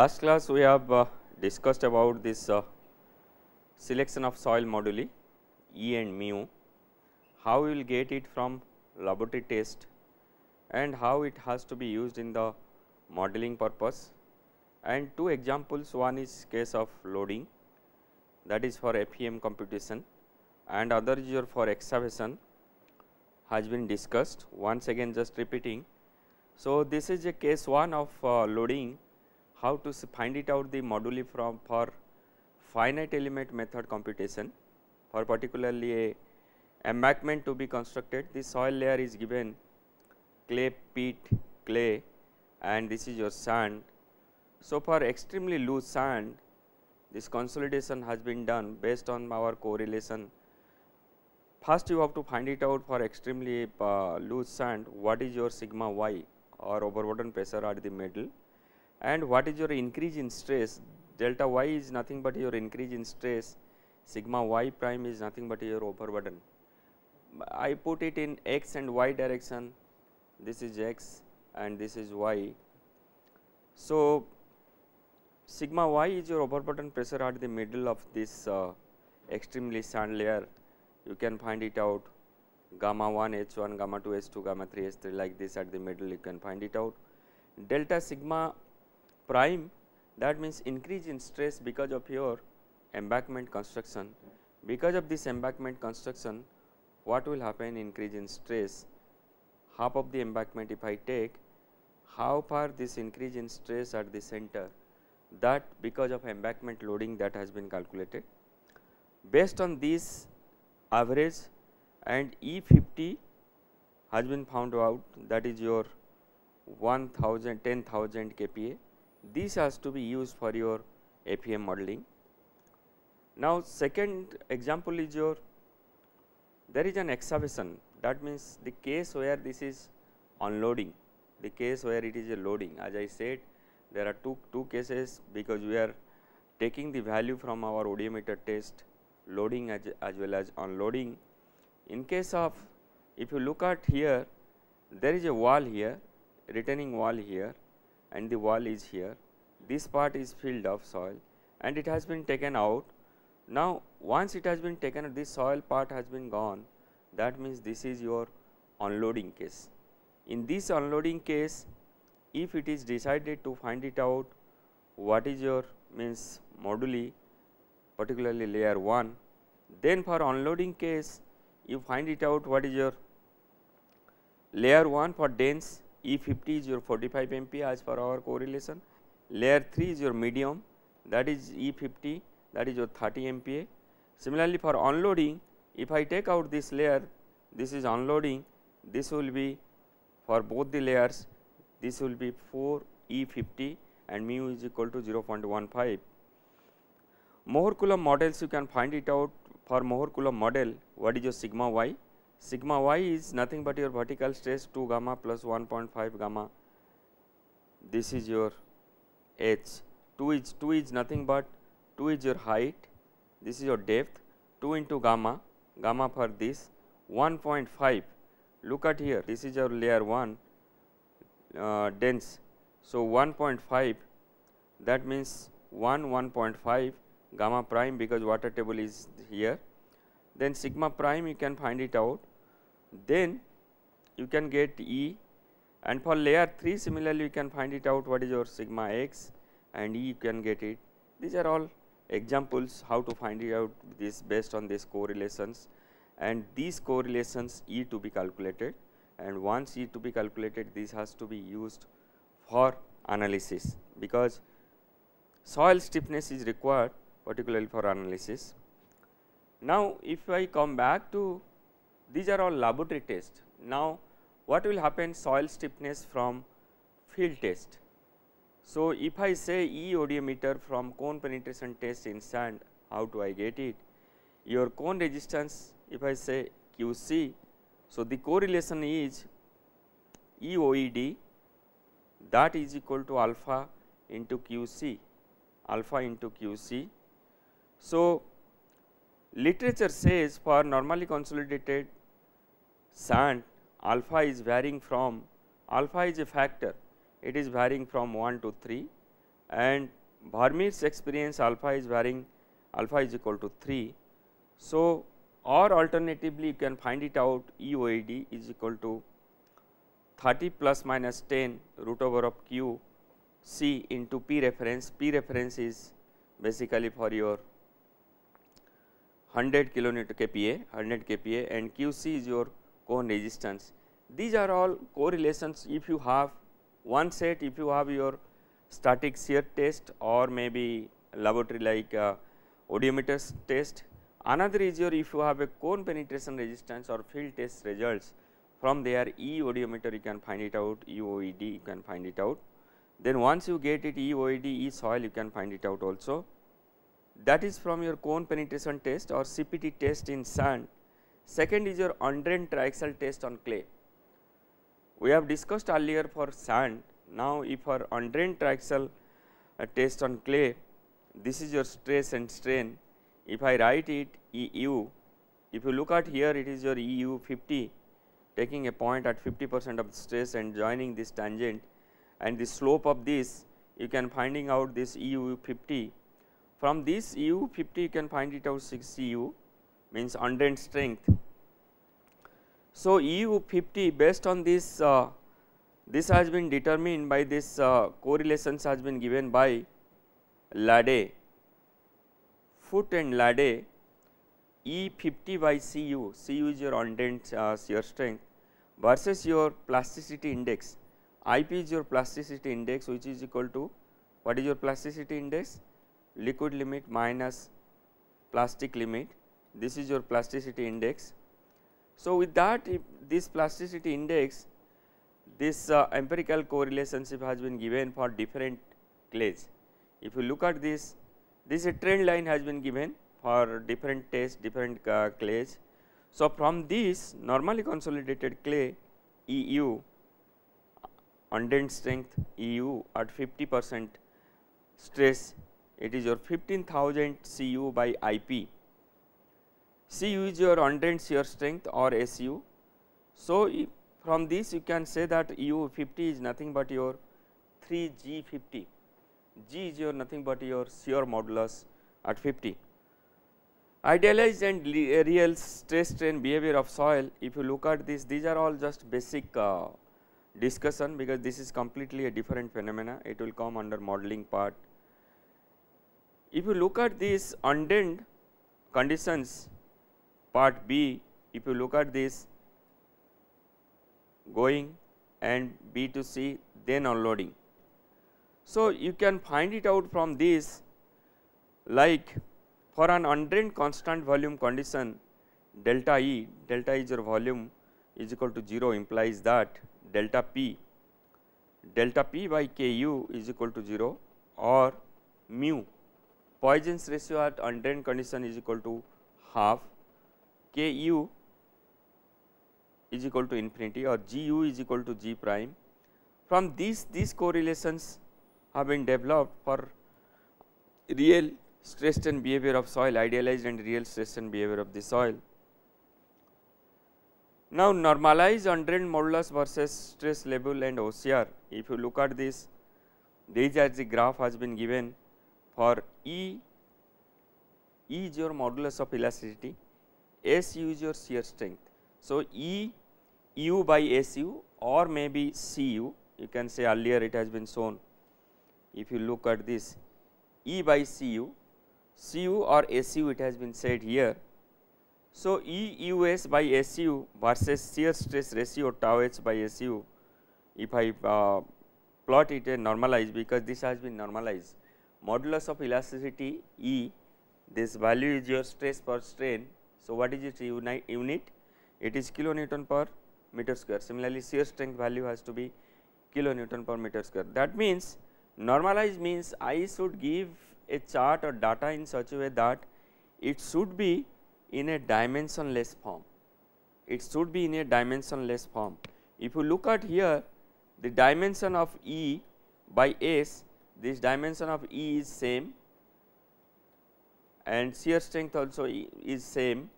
Last class we have uh, discussed about this uh, selection of soil moduli E and mu, how we will get it from laboratory test and how it has to be used in the modeling purpose and two examples one is case of loading that is for FEM computation and other is your for excavation has been discussed once again just repeating. So, this is a case 1 of uh, loading how to find it out the moduli from for finite element method computation for particularly a embankment to be constructed. The soil layer is given clay, peat, clay and this is your sand. So, for extremely loose sand this consolidation has been done based on our correlation. First you have to find it out for extremely uh, loose sand what is your sigma y or overburden pressure at the middle and what is your increase in stress delta y is nothing but your increase in stress sigma y prime is nothing but your overburden. I put it in x and y direction this is x and this is y. So, sigma y is your overburden pressure at the middle of this uh, extremely sand layer you can find it out gamma 1 h 1 gamma 2 h 2 gamma 3 h 3 like this at the middle you can find it out delta sigma prime that means increase in stress because of your embankment construction. Because of this embankment construction what will happen increase in stress half of the embankment if I take how far this increase in stress at the center that because of embankment loading that has been calculated. Based on this average and E 50 has been found out that is your 1000 10000 kPa this has to be used for your APM modeling. Now, second example is your there is an excavation. that means the case where this is unloading the case where it is a loading as I said there are two, two cases because we are taking the value from our odimeter test loading as, as well as unloading. In case of if you look at here there is a wall here retaining wall here and the wall is here. This part is filled of soil and it has been taken out. Now, once it has been taken out, this soil part has been gone, that means this is your unloading case. In this unloading case, if it is decided to find it out, what is your means moduli, particularly layer 1, then for unloading case, you find it out what is your layer 1 for dense E50 is your 45 MPa as per our correlation, layer 3 is your medium that is E50 that is your 30 MPa. Similarly, for unloading if I take out this layer this is unloading this will be for both the layers this will be 4 E50 and mu is equal to 0.15. Mohr Coulomb models you can find it out for Mohr Coulomb model what is your sigma y Sigma y is nothing but your vertical stress 2 gamma plus 1.5 gamma. This is your h. 2 is 2 is nothing but 2 is your height. This is your depth. 2 into gamma gamma for this 1.5. Look at here. This is your layer 1 uh, dense. So 1.5 that means 1 1.5 gamma prime because water table is here then sigma prime you can find it out then you can get E and for layer 3 similarly you can find it out what is your sigma x and E you can get it. These are all examples how to find it out this based on these correlations and these correlations E to be calculated and once E to be calculated this has to be used for analysis because soil stiffness is required particularly for analysis. Now, if I come back to these are all laboratory tests. Now, what will happen soil stiffness from field test? So, if I say E odiometer from cone penetration test in sand, how do I get it? Your cone resistance, if I say Q c, so the correlation is E O E D that is equal to alpha into Q c, alpha into Q c. So, literature says for normally consolidated sand alpha is varying from alpha is a factor it is varying from 1 to 3 and Vermeer's experience alpha is varying alpha is equal to 3. So, or alternatively you can find it out EOAD is equal to 30 plus minus 10 root over of q c into p reference, p reference is basically for your 100 kilonewton kPa, 100 kPa and q c is your cone resistance. These are all correlations if you have one set, if you have your static shear test or maybe laboratory like uh, test. Another is your if you have a cone penetration resistance or field test results from their E odiometer you can find it out, EOED you can find it out. Then once you get it oed, E soil you can find it out also. That is from your cone penetration test or CPT test in sand Second is your undrained triaxial test on clay. We have discussed earlier for sand, now if for undrained triaxial uh, test on clay, this is your stress and strain. If I write it EU, if you look at here it is your EU 50 taking a point at 50 percent of stress and joining this tangent and the slope of this you can finding out this EU 50. From this EU 50 you can find it out 6 EU means undent strength. So, e 50 based on this uh, this has been determined by this uh, correlations has been given by Lade foot and Lade E 50 by Cu, Cu is your undent uh, shear strength versus your plasticity index, IP is your plasticity index which is equal to what is your plasticity index? Liquid limit minus plastic limit this is your plasticity index. So, with that this plasticity index this uh, empirical correlationship has been given for different clays. If you look at this, this trend line has been given for different tests, different uh, clays. So, from this normally consolidated clay EU on strength EU at 50 percent stress, it is your 15000 CU by IP Cu is your undrained shear strength or SU. So, from this you can say that U 50 is nothing but your 3 G 50, G is your nothing but your shear modulus at 50. Idealized and eh, real stress strain behavior of soil if you look at this these are all just basic uh, discussion because this is completely a different phenomena it will come under modeling part. If you look at these undened conditions part B if you look at this going and B to C then unloading. So, you can find it out from this like for an undrained constant volume condition delta E, delta is your volume is equal to 0 implies that delta P, delta P by Ku is equal to 0 or mu. Poisson's ratio at undrained condition is equal to half k u is equal to infinity or g u is equal to g prime. From these, these correlations have been developed for real stress and behavior of soil, idealized and real stress and behavior of the soil. Now, normalized undrained modulus versus stress level and OCR, if you look at this, these as the graph has been given for E, E is your modulus of elasticity SU is your shear strength. So, E u by SU or maybe CU you can say earlier it has been shown if you look at this E by C U, C U or SU it has been said here. So, EUS by SU versus shear stress ratio tau h by SU if I uh, plot it and normalize because this has been normalized modulus of elasticity E this value is your stress per strain so, what is its unit? It is kilonewton per meter square. Similarly, shear strength value has to be kilonewton per meter square. That means, normalized means I should give a chart or data in such a way that it should be in a dimensionless form. It should be in a dimensionless form. If you look at here, the dimension of E by S, this dimension of E is same and shear strength also is same.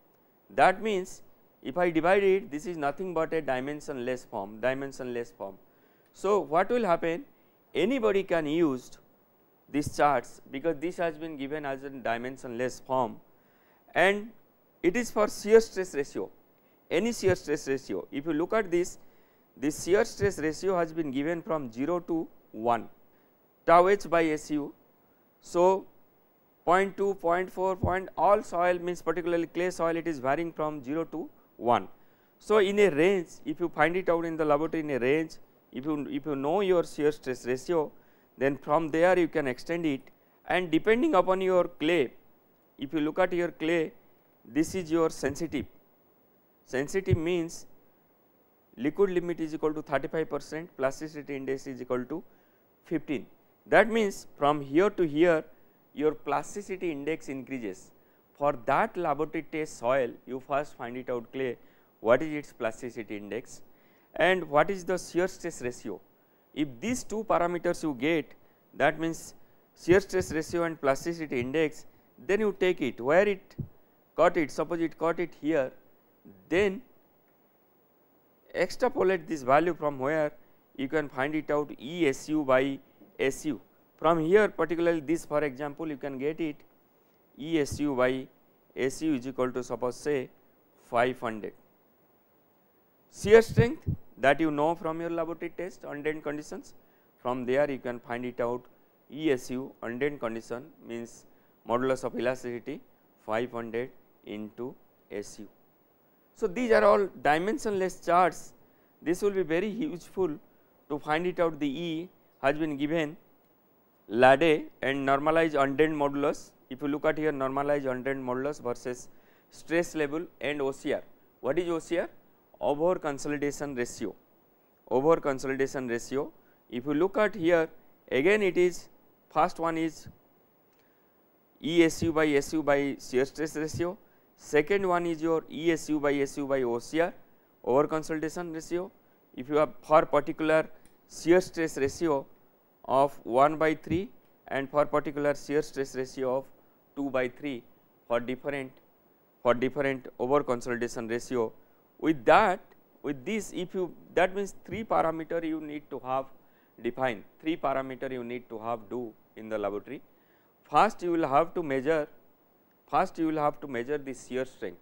That means, if I divide it this is nothing but a dimensionless form, dimensionless form. So, what will happen anybody can use these charts because this has been given as a dimensionless form and it is for shear stress ratio any shear stress ratio. If you look at this, this shear stress ratio has been given from 0 to 1 tau h by SU. So, 0.2, 0.4, point all soil means particularly clay soil it is varying from 0 to 1. So, in a range if you find it out in the laboratory in a range if you if you know your shear stress ratio then from there you can extend it and depending upon your clay if you look at your clay this is your sensitive. Sensitive means liquid limit is equal to 35 percent plasticity index is equal to 15 that means from here to here your plasticity index increases. For that laboratory test soil, you first find it out clay, what is its plasticity index and what is the shear stress ratio. If these two parameters you get, that means shear stress ratio and plasticity index, then you take it where it caught it, suppose it caught it here, then extrapolate this value from where you can find it out E S u by S u from here particularly this for example, you can get it ESU by SU is equal to suppose say 500. Shear strength that you know from your laboratory test undamped conditions from there you can find it out ESU undamped condition means modulus of elasticity 500 into SU. So, these are all dimensionless charts this will be very useful to find it out the E has been given Lade and normalized undent modulus. If you look at here normalized undent modulus versus stress level and OCR. What is OCR? Over consolidation ratio. Over consolidation ratio. If you look at here again it is first one is ESU by SU by shear stress ratio. Second one is your ESU by SU by OCR over consolidation ratio. If you have for particular shear stress ratio of 1 by 3 and for particular shear stress ratio of 2 by 3 for different for different over consolidation ratio. With that with this if you that means 3 parameter you need to have defined. 3 parameter you need to have do in the laboratory. First you will have to measure first you will have to measure the shear strength.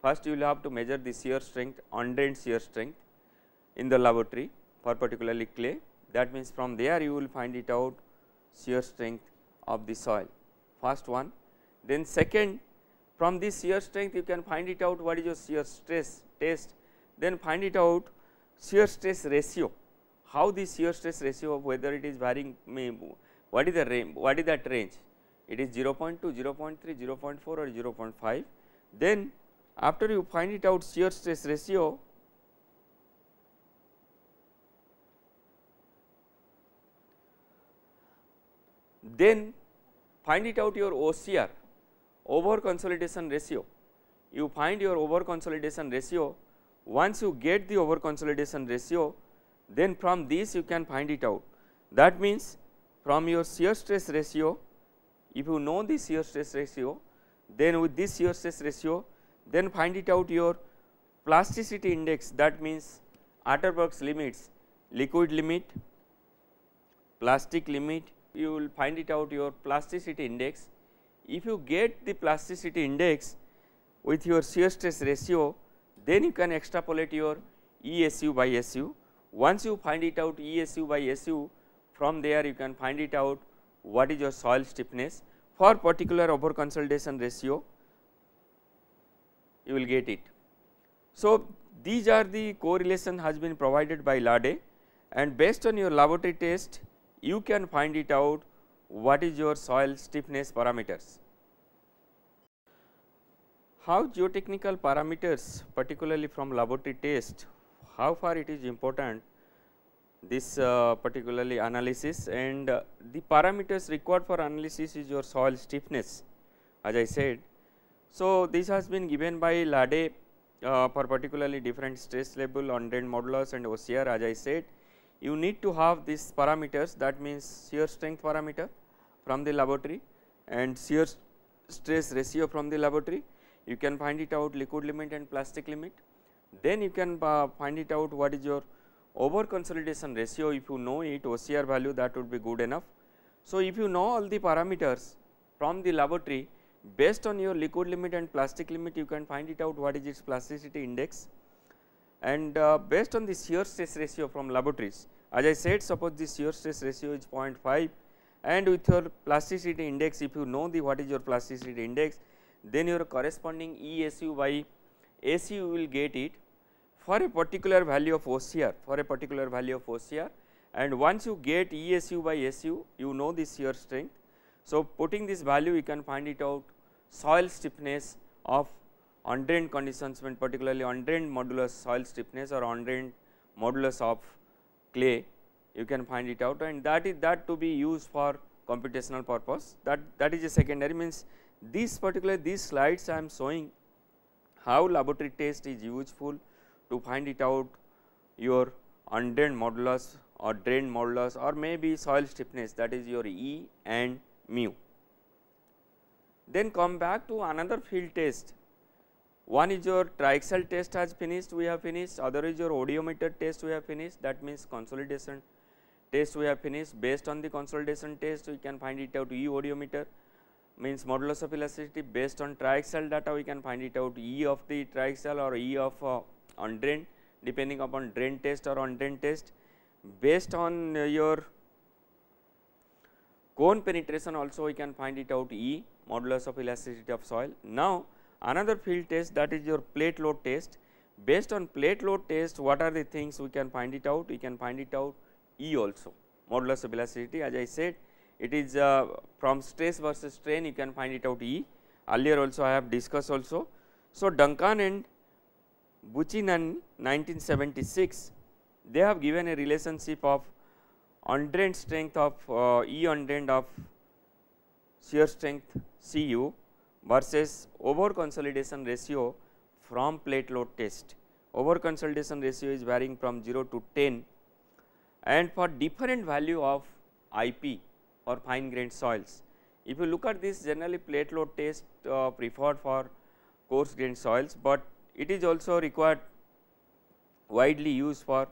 First you will have to measure the shear strength undrained shear strength in the laboratory for particularly clay that means from there you will find it out shear strength of the soil first one. Then second from this shear strength you can find it out what is your shear stress test then find it out shear stress ratio how the shear stress ratio of whether it is varying what is the range what is that range it is 0 0.2 0 0.3 0 0.4 or 0 0.5 then after you find it out shear stress ratio then find it out your OCR over consolidation ratio. You find your over consolidation ratio once you get the over consolidation ratio then from this you can find it out. That means, from your shear stress ratio if you know the shear stress ratio then with this shear stress ratio then find it out your plasticity index that means Atterberg's limits liquid limit, plastic limit, you will find it out your plasticity index. If you get the plasticity index with your shear stress ratio, then you can extrapolate your ESU by SU. Once you find it out ESU by SU, from there you can find it out what is your soil stiffness for particular over consolidation ratio, you will get it. So, these are the correlation has been provided by LADE and based on your laboratory test, you can find it out what is your soil stiffness parameters. How geotechnical parameters particularly from laboratory test, how far it is important this uh, particularly analysis and uh, the parameters required for analysis is your soil stiffness as I said. So, this has been given by Lade uh, for particularly different stress level on drain modulus and OCR as I said you need to have these parameters that means shear strength parameter from the laboratory and shear stress ratio from the laboratory. You can find it out liquid limit and plastic limit. Then you can uh, find it out what is your over consolidation ratio if you know it OCR value that would be good enough. So, if you know all the parameters from the laboratory based on your liquid limit and plastic limit you can find it out what is its plasticity index and uh, based on the shear stress ratio from laboratories as I said suppose the shear stress ratio is 0.5 and with your plasticity index if you know the what is your plasticity index then your corresponding ESU by SU you will get it for a particular value of OCR for a particular value of OCR and once you get ESU by SU you know the shear strength. So, putting this value you can find it out soil stiffness of undrained conditions when particularly undrained modulus soil stiffness or undrained modulus of clay you can find it out and that is that to be used for computational purpose that that is a secondary means this particular these slides I am showing how laboratory test is useful to find it out your undrained modulus or drained modulus or maybe soil stiffness that is your E and mu. Then come back to another field test one is your triaxial test has finished, we have finished, other is your audiometer test we have finished that means consolidation test we have finished. Based on the consolidation test we can find it out E audiometer means modulus of elasticity based on triaxial data we can find it out E of the triaxial or E of uh, undrained depending upon drain test or undrained test. Based on uh, your cone penetration also we can find it out E modulus of elasticity of soil. Now, Another field test that is your plate load test. Based on plate load test, what are the things we can find it out? We can find it out E also, modulus of elasticity as I said it is uh, from stress versus strain you can find it out E. Earlier also I have discussed also. So, Duncan and Buchinan 1976 they have given a relationship of undrained strength of uh, E undrained of shear strength C u versus over consolidation ratio from plate load test. Over consolidation ratio is varying from 0 to 10 and for different value of IP or fine grained soils. If you look at this generally plate load test uh, preferred for coarse grained soils, but it is also required widely used for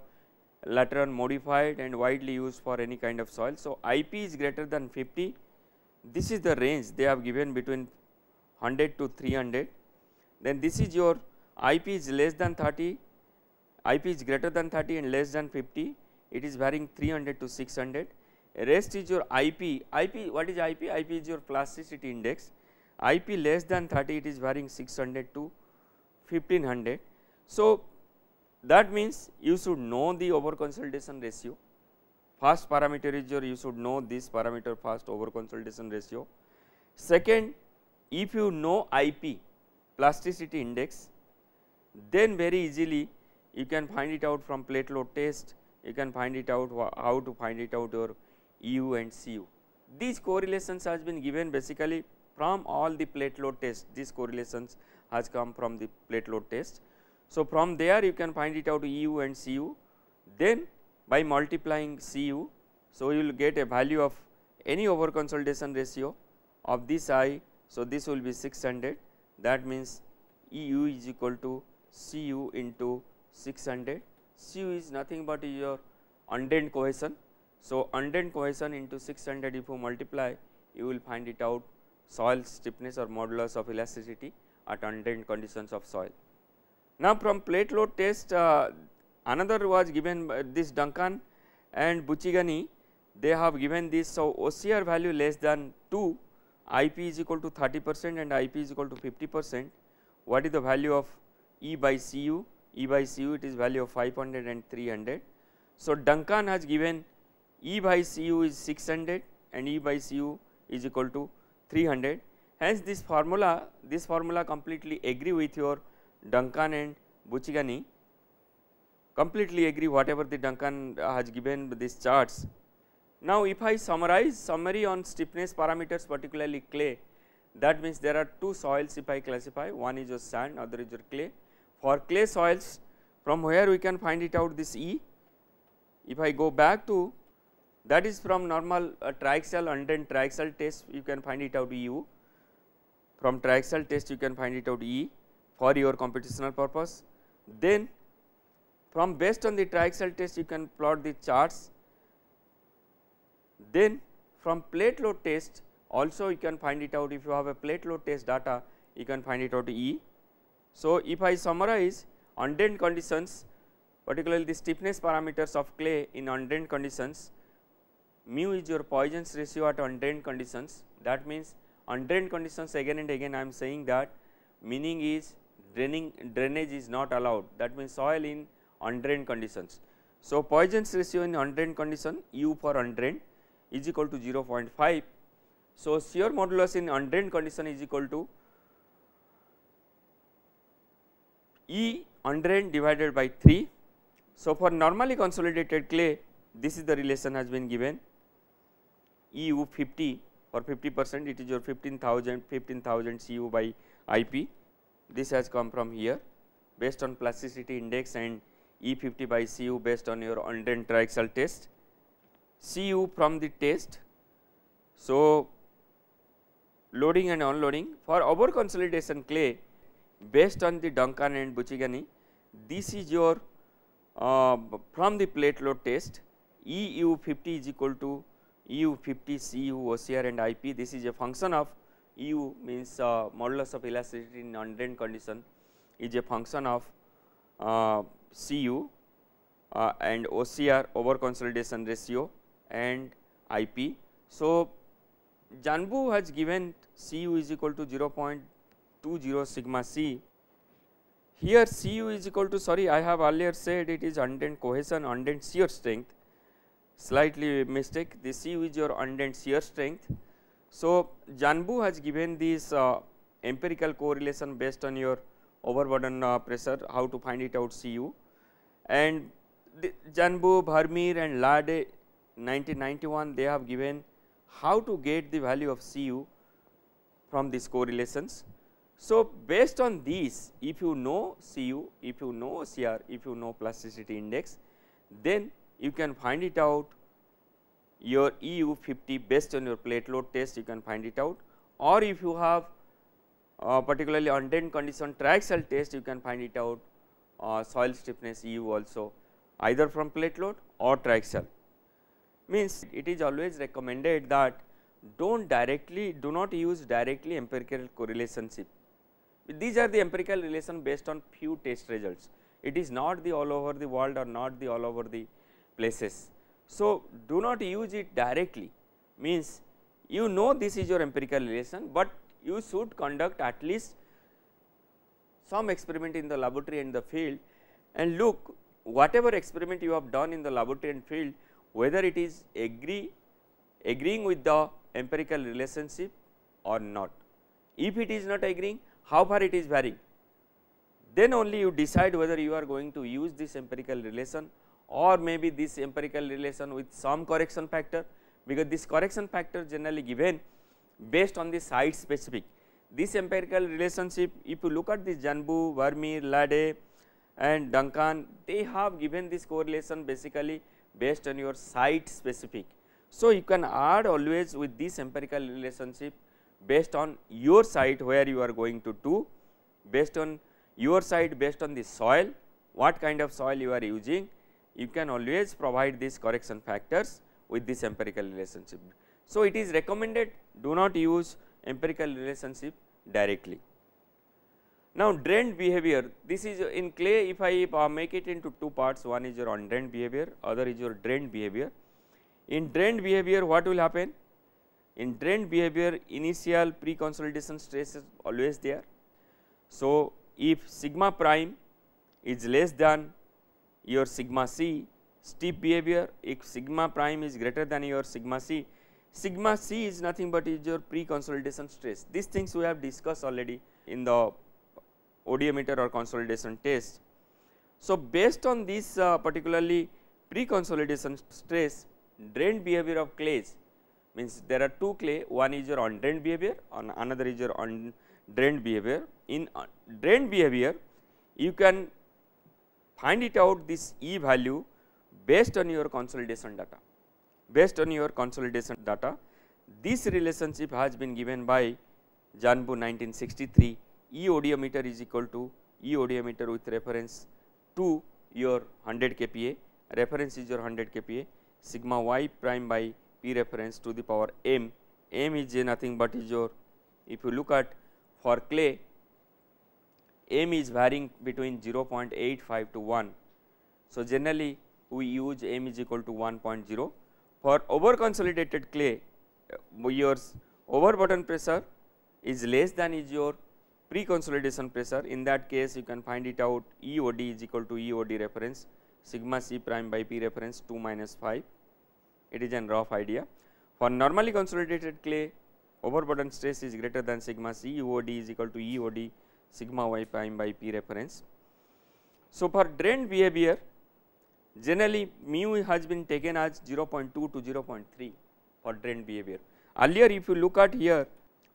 later on modified and widely used for any kind of soil. So, IP is greater than 50, this is the range they have given between 100 to 300 then this is your IP is less than 30, IP is greater than 30 and less than 50 it is varying 300 to 600 rest is your IP, IP what is IP? IP is your plasticity index, IP less than 30 it is varying 600 to 1500. So, that means you should know the over consolidation ratio, first parameter is your you should know this parameter first over consolidation ratio. Second if you know IP plasticity index then very easily you can find it out from plate load test, you can find it out how to find it out your EU and CU. These correlations has been given basically from all the plate load test, these correlations has come from the plate load test. So, from there you can find it out EU and CU, then by multiplying CU, so you will get a value of any over consolidation ratio of this I so, this will be 600 that means E u is equal to C u into 600 C u is nothing but your undent cohesion. So, undent cohesion into 600 if you multiply you will find it out soil stiffness or modulus of elasticity at undent conditions of soil. Now, from plate load test uh, another was given by this Duncan and Buchigani they have given this. So, OCR value less than 2 IP is equal to 30 percent and IP is equal to 50 percent, what is the value of E by Cu? E by Cu it is value of 500 and 300. So, Duncan has given E by Cu is 600 and E by Cu is equal to 300. Hence, this formula this formula completely agree with your Duncan and Buchigani completely agree whatever the Duncan has given this charts now, if I summarize summary on stiffness parameters particularly clay that means there are two soils if I classify one is your sand other is your clay. For clay soils from where we can find it out this E if I go back to that is from normal uh, triaxial undent triaxial test you can find it out U from triaxial test you can find it out E for your computational purpose. Then from based on the triaxial test you can plot the charts then from plate load test also you can find it out if you have a plate load test data you can find it out E. So, if I summarize undent conditions particularly the stiffness parameters of clay in undent conditions mu is your Poisson's ratio at undent conditions that means undent conditions again and again I am saying that meaning is draining drainage is not allowed that means soil in undrained conditions. So, Poisson's ratio in undrained condition u for undrained is equal to 0.5. So, shear modulus in undrained condition is equal to E undrained divided by 3. So, for normally consolidated clay this is the relation has been given EU 50 for 50 percent it is your 15,000 15,000 CU by IP this has come from here based on plasticity index and E 50 by CU based on your undrained triaxial test. Cu from the test. So, loading and unloading for over consolidation clay based on the Duncan and Buchigani, this is your uh, from the plate load test EU 50 is equal to EU 50 CU OCR and IP this is a function of u means uh, modulus of elasticity in undrained condition is a function of uh, cu uh, and OCR over consolidation ratio and IP. So, Janbu has given Cu is equal to 0.20 sigma c. Here Cu is equal to sorry I have earlier said it is undent cohesion undent shear strength slightly mistake the Cu is your undent shear strength. So, Janbu has given this uh, empirical correlation based on your overburden uh, pressure how to find it out Cu and the Janbu, Vermeer and Lade 1991 they have given how to get the value of Cu from these correlations. So, based on these if you know Cu, if you know CR, if you know plasticity index, then you can find it out your EU 50 based on your plate load test you can find it out or if you have uh, particularly on condition triaxial test you can find it out uh, soil stiffness EU also either from plate load or triaxial means it is always recommended that do not directly do not use directly empirical correlationship. These are the empirical relation based on few test results. It is not the all over the world or not the all over the places. So, do not use it directly means you know this is your empirical relation, but you should conduct at least some experiment in the laboratory and the field and look whatever experiment you have done in the laboratory and field whether it is agree agreeing with the empirical relationship or not. If it is not agreeing, how far it is varying, then only you decide whether you are going to use this empirical relation or maybe this empirical relation with some correction factor, because this correction factor generally given based on the site specific. This empirical relationship, if you look at this Janbu, Vermeer, Lade and Duncan, they have given this correlation basically based on your site specific. So, you can add always with this empirical relationship based on your site where you are going to do, based on your site based on the soil, what kind of soil you are using, you can always provide these correction factors with this empirical relationship. So, it is recommended do not use empirical relationship directly. Now drained behavior, this is in clay if I uh, make it into two parts, one is your undrained behavior, other is your drained behavior. In drained behavior what will happen? In drained behavior initial pre-consolidation stress is always there. So, if sigma prime is less than your sigma c steep behavior, if sigma prime is greater than your sigma c, sigma c is nothing but is your pre-consolidation stress. These things we have discussed already in the odometer or consolidation test. So, based on this, uh, particularly pre-consolidation stress drained behavior of clays means there are two clay one is your undrained behavior and another is your undrained behavior. In uh, drained behavior you can find it out this E value based on your consolidation data based on your consolidation data. This relationship has been given by Janbu 1963 E audiometer is equal to E audiometer with reference to your 100 kPa, reference is your 100 kPa sigma y prime by P reference to the power m, m is nothing but is your if you look at for clay m is varying between 0 0.85 to 1. So, generally we use m is equal to 1.0 for over consolidated clay your over bottom pressure is less than is your pre-consolidation pressure in that case you can find it out EOD is equal to EOD reference sigma c prime by p reference 2 minus 5 it is a rough idea. For normally consolidated clay overburden stress is greater than sigma c EOD is equal to EOD sigma y prime by p reference. So, for drained behavior generally mu has been taken as 0.2 to 0.3 for drained behavior. Earlier if you look at here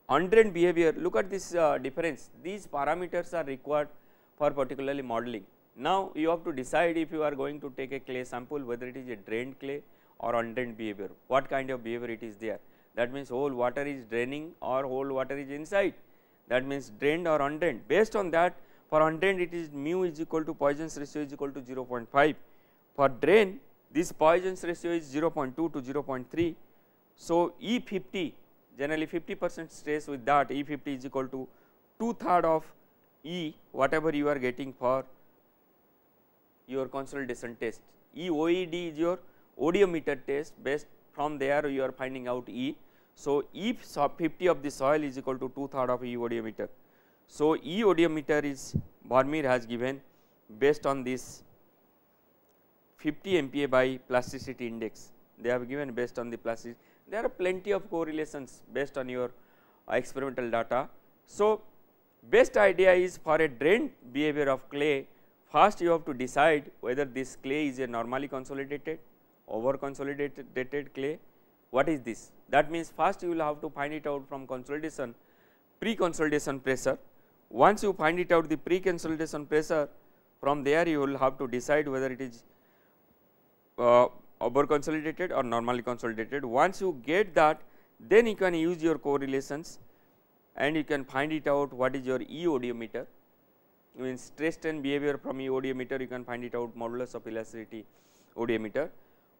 untrained behavior look at this uh, difference these parameters are required for particularly modeling. Now, you have to decide if you are going to take a clay sample whether it is a drained clay or undrained behavior what kind of behavior it is there that means whole water is draining or whole water is inside that means drained or undrained based on that for undrained it is mu is equal to Poisson's ratio is equal to 0.5 for drain this Poisson's ratio is 0.2 to 0.3 so E50 generally 50 percent stress with that E 50 is equal to 2 third of E whatever you are getting for your consolidation test. E OED is your odometer test based from there you are finding out E. So, E 50 of the soil is equal to 2 third of E odometer. So, E odometer is Barmir has given based on this 50 MPa by plasticity index they have given based on the plasticity there are plenty of correlations based on your uh, experimental data. So, best idea is for a drained behavior of clay first you have to decide whether this clay is a normally consolidated over consolidated clay what is this that means first you will have to find it out from consolidation pre consolidation pressure once you find it out the pre consolidation pressure from there you will have to decide whether it is uh, over consolidated or normally consolidated. Once you get that then you can use your correlations and you can find it out what is your E odometer. mean stress strain behavior from E odometer you can find it out modulus of elasticity odometer.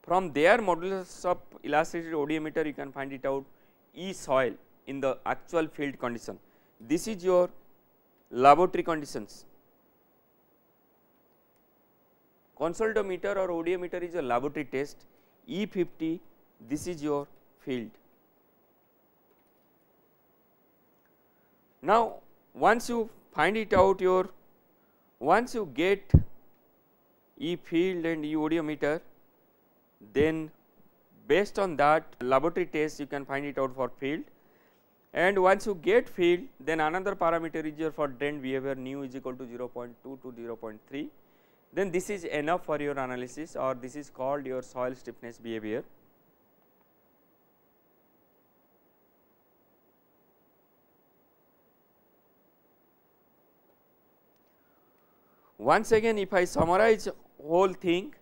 From there modulus of elasticity odometer you can find it out E soil in the actual field condition. This is your laboratory conditions Consultometer or odiometer is a laboratory test, E50 this is your field. Now, once you find it out your, once you get E field and E odiometer, then based on that laboratory test you can find it out for field and once you get field then another parameter is here for trend behavior nu is equal to 0.2 to 0.3 then this is enough for your analysis or this is called your soil stiffness behavior. Once again if I summarize whole thing,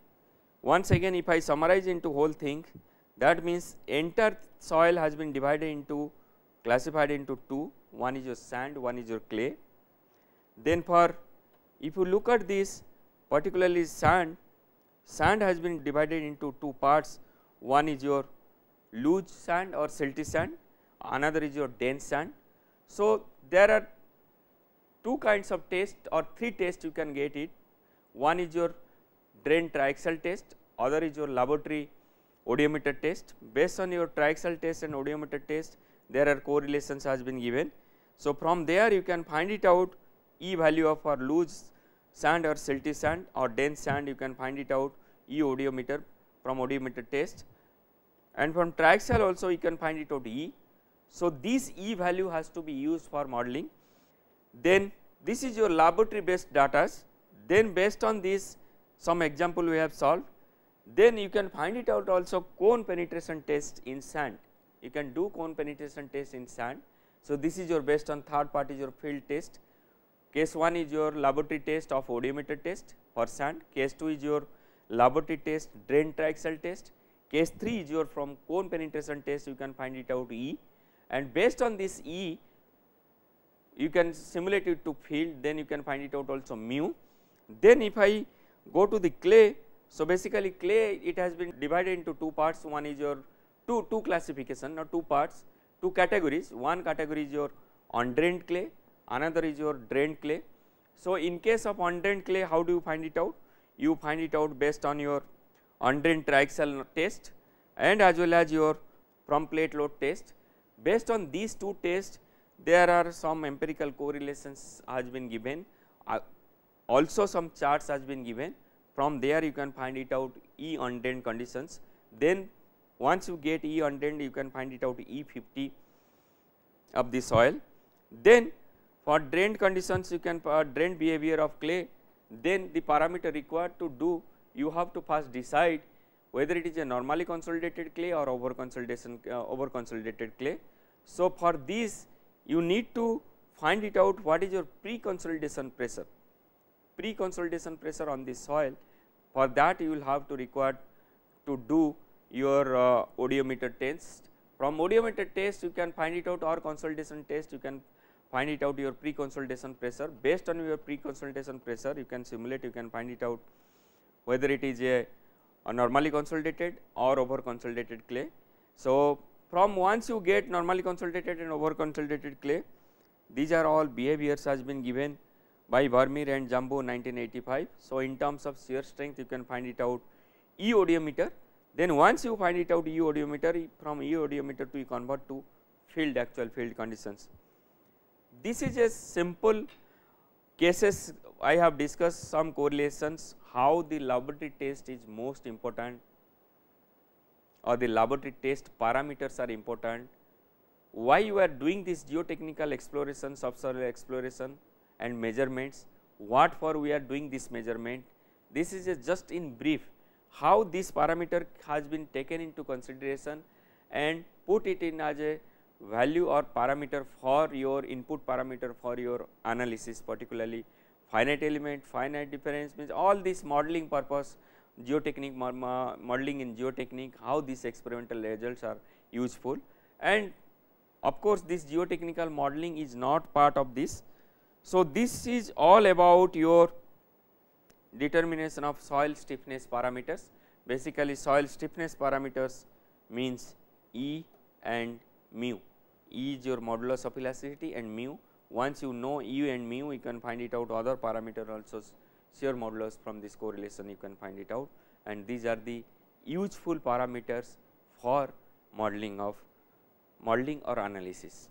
once again if I summarize into whole thing that means entire soil has been divided into classified into two one is your sand one is your clay. Then for if you look at this particularly sand, sand has been divided into two parts, one is your loose sand or silty sand, another is your dense sand. So, there are two kinds of test or three tests you can get it, one is your drain triaxial test, other is your laboratory odometer test. Based on your triaxial test and odometer test, there are correlations has been given. So, from there you can find it out E value of our loose sand or silty sand or dense sand you can find it out E audiometer from audiometer test and from triaxial also you can find it out E. So, this E value has to be used for modeling. Then this is your laboratory based data, then based on this some example we have solved, then you can find it out also cone penetration test in sand. You can do cone penetration test in sand. So, this is your based on third part is your field test Case 1 is your laboratory test of audiometer test for sand, case 2 is your laboratory test drain triaxial test, case 3 is your from cone penetration test you can find it out E and based on this E you can simulate it to field then you can find it out also mu. Then if I go to the clay, so basically clay it has been divided into two parts one is your two, two classification or two parts two categories one category is your undrained clay another is your drained clay. So, in case of undrained clay how do you find it out? You find it out based on your undrained triaxial test and as well as your from plate load test. Based on these two tests there are some empirical correlations has been given uh, also some charts has been given from there you can find it out E undrained conditions then once you get E undrained you can find it out E 50 of the soil then for drained conditions you can uh, drained behavior of clay then the parameter required to do you have to first decide whether it is a normally consolidated clay or over consolidation uh, over consolidated clay. So, for this you need to find it out what is your pre consolidation pressure pre consolidation pressure on the soil for that you will have to require to do your uh, test. From audiometer test you can find it out or consolidation test you can find it out your pre-consolidation pressure. Based on your pre-consolidation pressure, you can simulate, you can find it out whether it is a, a normally consolidated or over consolidated clay. So, from once you get normally consolidated and over consolidated clay, these are all behaviors has been given by Vermeer and Jumbo 1985. So, in terms of shear strength, you can find it out E audiometer. Then once you find it out E audiometer, from E audiometer to you convert to field actual field conditions. This is a simple cases I have discussed some correlations how the laboratory test is most important or the laboratory test parameters are important, why you are doing this geotechnical exploration, subsoil exploration and measurements, what for we are doing this measurement. This is just in brief how this parameter has been taken into consideration and put it in as a value or parameter for your input parameter for your analysis particularly finite element, finite difference means all this modeling purpose geotechnique modeling in geotechnique how these experimental results are useful and of course this geotechnical modeling is not part of this. So, this is all about your determination of soil stiffness parameters basically soil stiffness parameters means E and mu. E is your modulus of elasticity and mu. Once you know E and mu, you can find it out other parameter also shear modulus from this correlation you can find it out and these are the useful parameters for modeling of modeling or analysis.